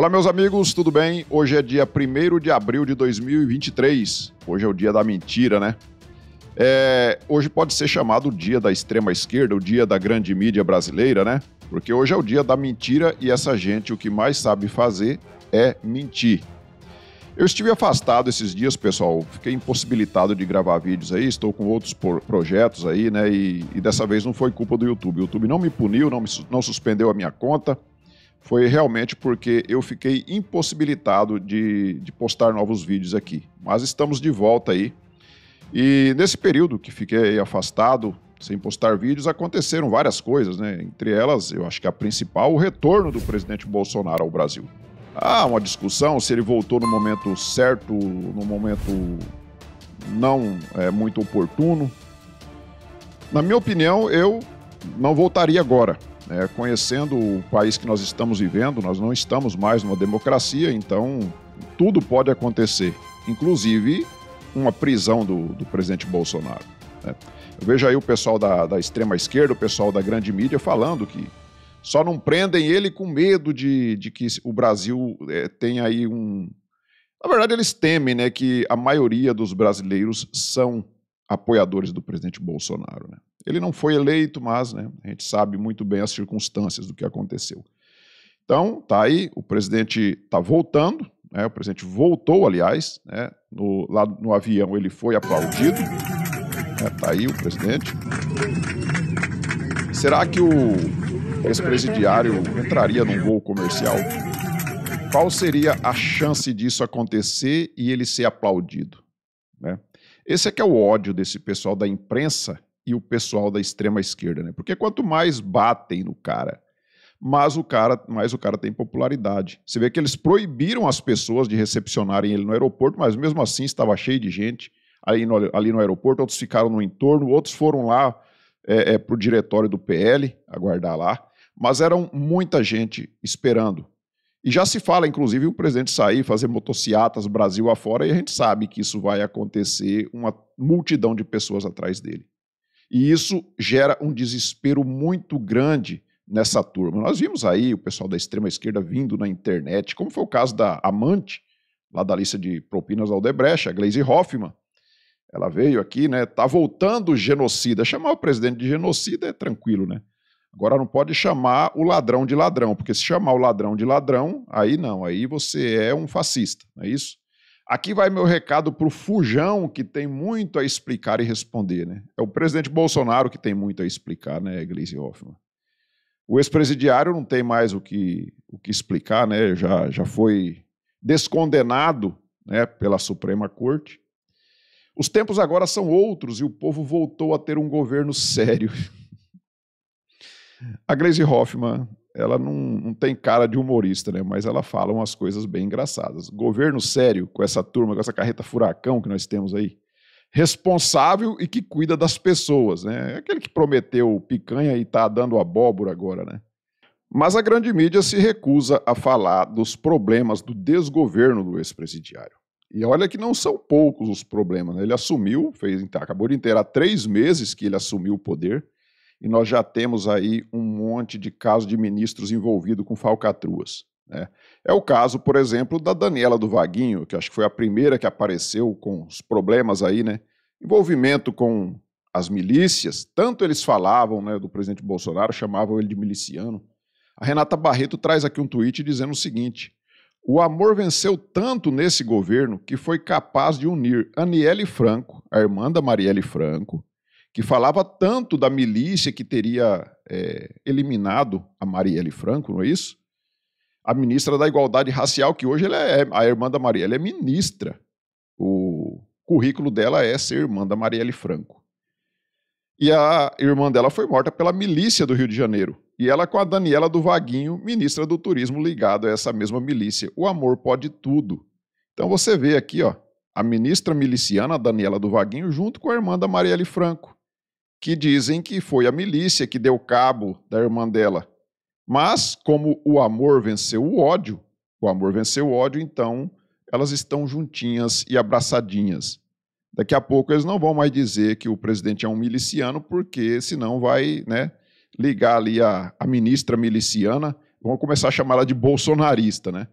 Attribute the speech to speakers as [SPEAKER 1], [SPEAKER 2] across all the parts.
[SPEAKER 1] Olá, meus amigos, tudo bem? Hoje é dia 1 de abril de 2023. Hoje é o dia da mentira, né? É, hoje pode ser chamado o dia da extrema esquerda, o dia da grande mídia brasileira, né? Porque hoje é o dia da mentira e essa gente o que mais sabe fazer é mentir. Eu estive afastado esses dias, pessoal. Fiquei impossibilitado de gravar vídeos aí. Estou com outros projetos aí, né? E, e dessa vez não foi culpa do YouTube. O YouTube não me puniu, não, me, não suspendeu a minha conta foi realmente porque eu fiquei impossibilitado de, de, postar novos vídeos aqui. Mas estamos de volta aí. E nesse período que fiquei afastado, sem postar vídeos, aconteceram várias coisas, né? Entre elas, eu acho que a principal, o retorno do presidente Bolsonaro ao Brasil. Há ah, uma discussão se ele voltou no momento certo, no momento não é, muito oportuno. Na minha opinião, eu não voltaria agora né? Conhecendo o país que nós estamos vivendo, nós não estamos mais numa democracia, então tudo pode acontecer, inclusive uma prisão do, do presidente Bolsonaro. Né? Eu vejo aí o pessoal da, da extrema esquerda, o pessoal da grande mídia falando que só não prendem ele com medo de, de que o Brasil é, tenha aí um. Na verdade, eles temem né, que a maioria dos brasileiros são apoiadores do presidente Bolsonaro. Né? Ele não foi eleito, mas né, a gente sabe muito bem as circunstâncias do que aconteceu. Então, tá aí, o presidente está voltando, né, o presidente voltou, aliás, né, no, lá no avião ele foi aplaudido, né, tá aí o presidente. Será que o ex-presidiário entraria num voo comercial? Qual seria a chance disso acontecer e ele ser aplaudido? Né? Esse é que é o ódio desse pessoal da imprensa e o pessoal da extrema esquerda, né? Porque quanto mais batem no cara, mas o cara, mais o cara tem popularidade. Você vê que eles proibiram as pessoas de recepcionarem ele no aeroporto, mas mesmo assim estava cheio de gente ali no, ali no aeroporto, outros ficaram no entorno, outros foram lá é, é, para o diretório do PL, aguardar lá, mas eram muita gente esperando. E já se fala, inclusive, o presidente sair, fazer motociatas Brasil afora, e a gente sabe que isso vai acontecer, uma multidão de pessoas atrás dele. E isso gera um desespero muito grande nessa turma. Nós vimos aí o pessoal da extrema esquerda vindo na internet, como foi o caso da amante, lá da lista de propinas da Odebrecht, a Gleisi Hoffmann. Ela veio aqui, né? Tá voltando o genocida. Chamar o presidente de genocida é tranquilo, né? Agora não pode chamar o ladrão de ladrão, porque se chamar o ladrão de ladrão, aí não, aí você é um fascista, não é isso? Aqui vai meu recado para o Fujão, que tem muito a explicar e responder. Né? É o presidente Bolsonaro que tem muito a explicar, né, Gleisi Hoffmann? O ex-presidiário não tem mais o que, o que explicar, né? já, já foi descondenado né, pela Suprema Corte. Os tempos agora são outros e o povo voltou a ter um governo sério. A Gleisi Hoffmann ela não, não, tem cara de humorista, né? Mas ela fala umas coisas bem engraçadas. Governo sério com essa turma, com essa carreta furacão que nós temos aí. Responsável e que cuida das pessoas, né? É aquele que prometeu picanha e tá dando abóbora agora, né? Mas a grande mídia se recusa a falar dos problemas do desgoverno do ex-presidiário. E olha que não são poucos os problemas. Né? Ele assumiu, fez, acabou de inteirar três meses que ele assumiu o poder e nós já temos aí um monte de casos de ministros envolvidos com falcatruas. Né? É o caso, por exemplo, da Daniela do Vaguinho, que acho que foi a primeira que apareceu com os problemas aí, né? Envolvimento com as milícias, tanto eles falavam né, do presidente Bolsonaro, chamavam ele de miliciano. A Renata Barreto traz aqui um tweet dizendo o seguinte: o amor venceu tanto nesse governo que foi capaz de unir Aniele Franco, a irmã da Marielle Franco, que falava tanto da milícia que teria é, eliminado a Marielle Franco, não é isso? A ministra da Igualdade Racial, que hoje ela é a irmã da Marielle, é ministra. O currículo dela é ser irmã da Marielle Franco. E a irmã dela foi morta pela milícia do Rio de Janeiro. E ela com a Daniela do Vaguinho, ministra do Turismo, ligado a essa mesma milícia. O amor pode tudo. Então você vê aqui, ó, a ministra miliciana Daniela do Vaguinho junto com a irmã da Marielle Franco que dizem que foi a milícia que deu cabo da irmã dela. Mas, como o amor venceu o ódio, o amor venceu o ódio, então elas estão juntinhas e abraçadinhas. Daqui a pouco eles não vão mais dizer que o presidente é um miliciano, porque senão vai né, ligar ali a, a ministra miliciana, vão começar a chamá-la de bolsonarista. Né?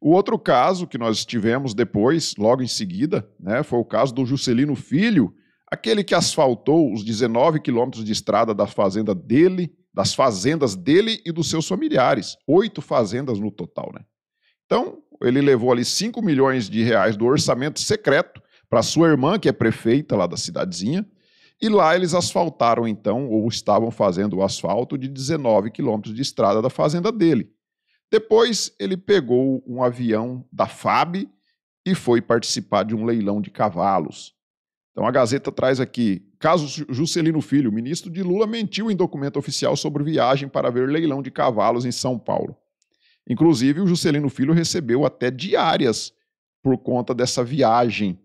[SPEAKER 1] O outro caso que nós tivemos depois, logo em seguida, né, foi o caso do Juscelino Filho, Aquele que asfaltou os 19 quilômetros de estrada da fazenda dele, das fazendas dele e dos seus familiares. Oito fazendas no total, né? Então, ele levou ali 5 milhões de reais do orçamento secreto para sua irmã, que é prefeita lá da cidadezinha, e lá eles asfaltaram então, ou estavam fazendo o asfalto de 19 quilômetros de estrada da fazenda dele. Depois ele pegou um avião da FAB e foi participar de um leilão de cavalos. Então a Gazeta traz aqui: caso Juscelino Filho, ministro de Lula, mentiu em documento oficial sobre viagem para ver leilão de cavalos em São Paulo. Inclusive, o Juscelino Filho recebeu até diárias por conta dessa viagem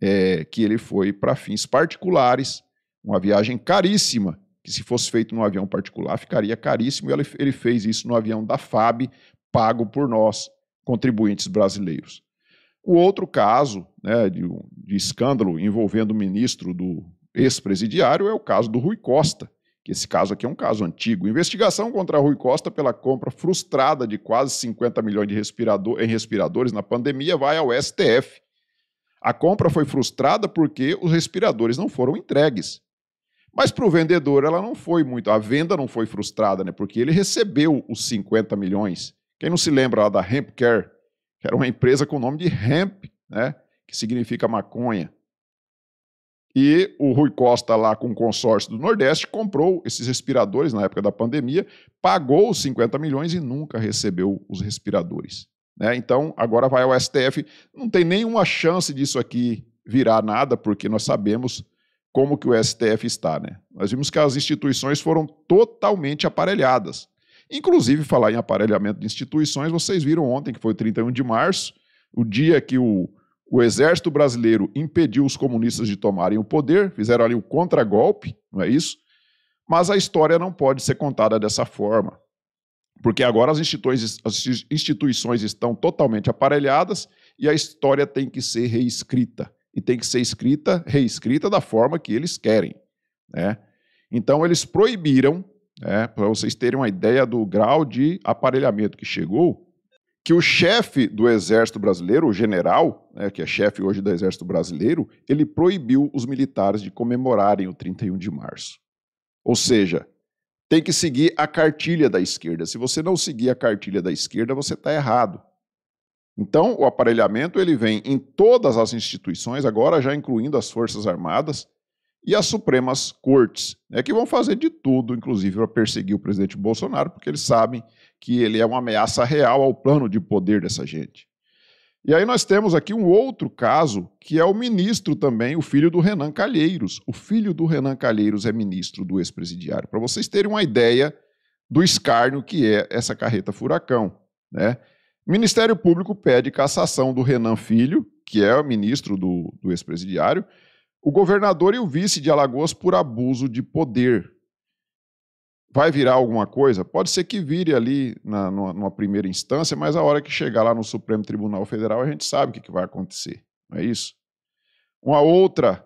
[SPEAKER 1] é, que ele foi para fins particulares, uma viagem caríssima, que se fosse feito num avião particular ficaria caríssimo, e ele fez isso no avião da FAB, pago por nós, contribuintes brasileiros. O outro caso né, de, de escândalo envolvendo o ministro do ex-presidiário é o caso do Rui Costa, que esse caso aqui é um caso antigo. Investigação contra Rui Costa pela compra frustrada de quase 50 milhões de respirador, em respiradores na pandemia vai ao STF. A compra foi frustrada porque os respiradores não foram entregues. Mas para o vendedor ela não foi muito, a venda não foi frustrada, né? Porque ele recebeu os 50 milhões. Quem não se lembra lá da Hempcare, que era uma empresa com o nome de hemp, né, que significa maconha. E o Rui Costa, lá com o consórcio do Nordeste, comprou esses respiradores na época da pandemia, pagou os 50 milhões e nunca recebeu os respiradores. Né? Então, agora vai ao STF. Não tem nenhuma chance disso aqui virar nada, porque nós sabemos como que o STF está. Né? Nós vimos que as instituições foram totalmente aparelhadas. Inclusive, falar em aparelhamento de instituições, vocês viram ontem, que foi 31 de março, o dia que o, o exército brasileiro impediu os comunistas de tomarem o poder, fizeram ali o um contragolpe, não é isso? Mas a história não pode ser contada dessa forma, porque agora as instituições, as instituições estão totalmente aparelhadas e a história tem que ser reescrita. E tem que ser escrita, reescrita da forma que eles querem. Né? Então, eles proibiram né, para vocês terem uma ideia do grau de aparelhamento que chegou, que o chefe do Exército Brasileiro, o general, né, que é chefe hoje do Exército Brasileiro, ele proibiu os militares de comemorarem o 31 de março. Ou seja, tem que seguir a cartilha da esquerda. Se você não seguir a cartilha da esquerda, você está errado. Então, o aparelhamento ele vem em todas as instituições, agora já incluindo as Forças Armadas, e as Supremas Cortes, né, que vão fazer de tudo, inclusive, para perseguir o presidente Bolsonaro, porque eles sabem que ele é uma ameaça real ao plano de poder dessa gente. E aí nós temos aqui um outro caso, que é o ministro também, o filho do Renan Calheiros. O filho do Renan Calheiros é ministro do ex-presidiário. Para vocês terem uma ideia do escárnio que é essa carreta furacão, né? Ministério Público pede cassação do Renan Filho, que é o ministro do, do ex-presidiário, o governador e o vice de Alagoas por abuso de poder. Vai virar alguma coisa? Pode ser que vire ali na, numa, numa primeira instância, mas a hora que chegar lá no Supremo Tribunal Federal, a gente sabe o que, que vai acontecer, não é isso? Uma outra,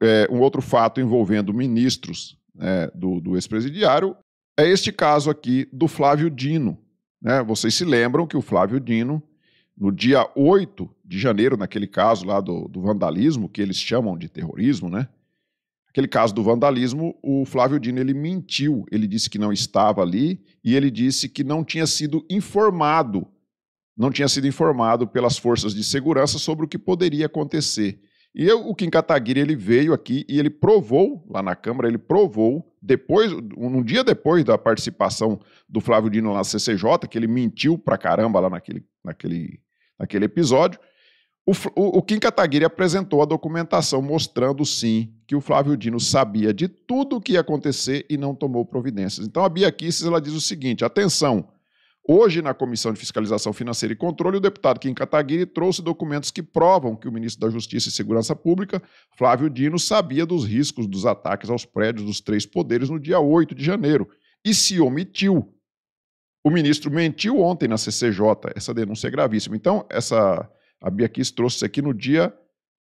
[SPEAKER 1] é, um outro fato envolvendo ministros né, do, do ex-presidiário é este caso aqui do Flávio Dino. Né? Vocês se lembram que o Flávio Dino no dia 8 de janeiro, naquele caso lá do, do vandalismo, que eles chamam de terrorismo, né? Aquele caso do vandalismo, o Flávio Dino ele mentiu, ele disse que não estava ali e ele disse que não tinha sido informado, não tinha sido informado pelas forças de segurança sobre o que poderia acontecer. E eu, o Kim Kataguiri ele veio aqui e ele provou, lá na Câmara, ele provou, depois, um dia depois da participação do Flávio Dino lá na CCJ, que ele mentiu pra caramba lá naquele, naquele, naquele episódio, o, o, o Kim Kataguiri apresentou a documentação mostrando, sim, que o Flávio Dino sabia de tudo o que ia acontecer e não tomou providências. Então a Bia Kisses, ela diz o seguinte, atenção, Hoje, na Comissão de Fiscalização Financeira e Controle, o deputado Kim Kataguiri trouxe documentos que provam que o ministro da Justiça e Segurança Pública, Flávio Dino, sabia dos riscos dos ataques aos prédios dos três poderes no dia 8 de janeiro e se omitiu. O ministro mentiu ontem na CCJ, essa denúncia é gravíssima. Então, essa a Bia Kiss trouxe isso aqui no dia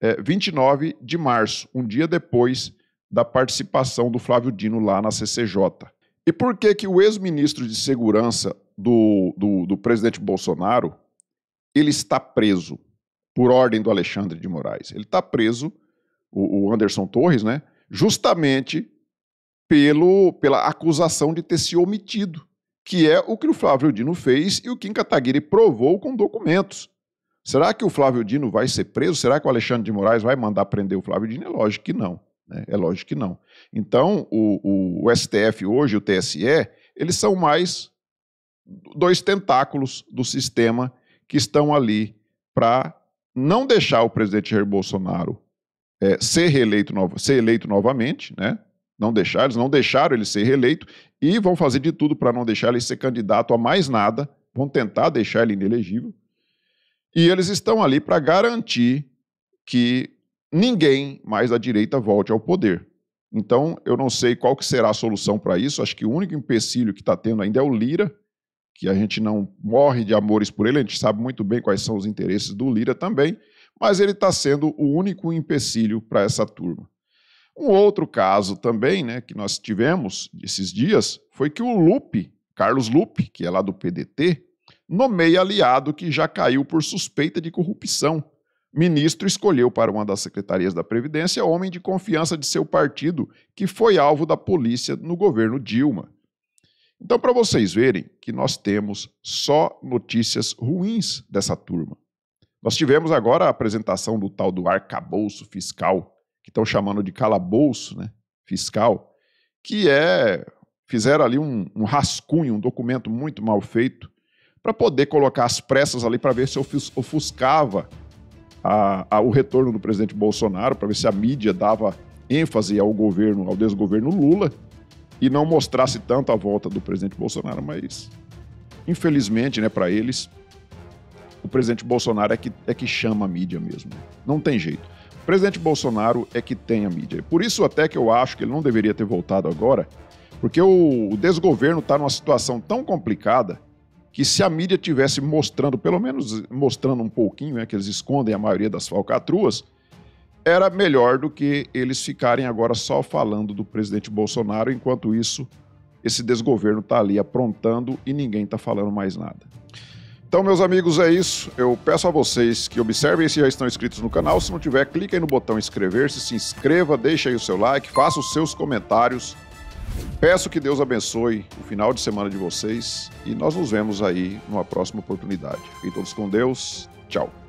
[SPEAKER 1] é, 29 de março, um dia depois da participação do Flávio Dino lá na CCJ. E por que que o ex-ministro de Segurança do, do, do presidente Bolsonaro, ele está preso por ordem do Alexandre de Moraes. Ele está preso, o, o Anderson Torres, né? Justamente pelo, pela acusação de ter se omitido, que é o que o Flávio Dino fez e o Kim Kataguiri provou com documentos. Será que o Flávio Dino vai ser preso? Será que o Alexandre de Moraes vai mandar prender o Flávio Dino? É lógico que não. Né? É lógico que não. Então, o, o, o STF hoje, o TSE, eles são mais dois tentáculos do sistema que estão ali para não deixar o presidente Jair Bolsonaro é, ser, reeleito ser eleito novamente, né? Não deixar, eles não deixaram ele ser reeleito e vão fazer de tudo para não deixar ele ser candidato a mais nada, vão tentar deixar ele inelegível. E eles estão ali para garantir que ninguém mais da direita volte ao poder. Então, eu não sei qual que será a solução para isso. Acho que o único empecilho que está tendo ainda é o Lira, que a gente não morre de amores por ele, a gente sabe muito bem quais são os interesses do Lira também, mas ele está sendo o único empecilho para essa turma. Um outro caso também né, que nós tivemos esses dias foi que o Lupe, Carlos Lupe, que é lá do PDT, nomeia aliado que já caiu por suspeita de corrupção. Ministro escolheu para uma das secretarias da Previdência homem de confiança de seu partido, que foi alvo da polícia no governo Dilma. Então, para vocês verem que nós temos só notícias ruins dessa turma. Nós tivemos agora a apresentação do tal do arcabouço fiscal, que estão chamando de calabouço né, fiscal, que é. fizeram ali um, um rascunho, um documento muito mal feito, para poder colocar as pressas ali para ver se ofuscava a, a, o retorno do presidente Bolsonaro, para ver se a mídia dava ênfase ao governo, ao desgoverno Lula e não mostrasse tanto a volta do presidente Bolsonaro, mas infelizmente, né, para eles, o presidente Bolsonaro é que, é que chama a mídia mesmo. Não tem jeito. O presidente Bolsonaro é que tem a mídia. Por isso até que eu acho que ele não deveria ter voltado agora, porque o, o desgoverno está numa situação tão complicada que se a mídia tivesse mostrando, pelo menos mostrando um pouquinho, né, que eles escondem a maioria das falcatruas, era melhor do que eles ficarem agora só falando do presidente Bolsonaro, enquanto isso, esse desgoverno está ali aprontando e ninguém está falando mais nada. Então, meus amigos, é isso. Eu peço a vocês que observem se já estão inscritos no canal. Se não tiver, clique aí no botão inscrever-se, se inscreva, deixe aí o seu like, faça os seus comentários. Peço que Deus abençoe o final de semana de vocês e nós nos vemos aí numa próxima oportunidade. Fiquem todos com Deus. Tchau.